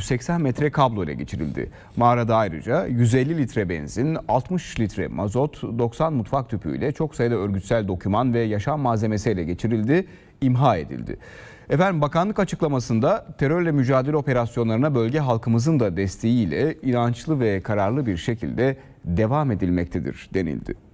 180 metre kablo ile geçirildi. Mağarada ayrıca 150 litre benzin, 60 litre mazot, 90 mutfak tüpüyle çok sayıda örgütsel doküman ve yaşam malzemesi ile geçirildi, imha edildi. Efendim bakanlık açıklamasında terörle mücadele operasyonlarına bölge halkımızın da desteğiyle inançlı ve kararlı bir şekilde devam edilmektedir denildi.